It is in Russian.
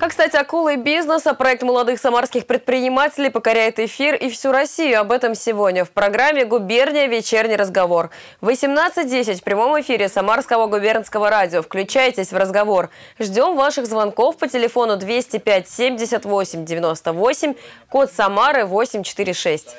Как стать акулой бизнеса, проект молодых самарских предпринимателей покоряет эфир и всю Россию. Об этом сегодня в программе «Губерния. Вечерний разговор». 18.10 в прямом эфире Самарского губернского радио. Включайтесь в разговор. Ждем ваших звонков по телефону 205 78 98, код Самары 846.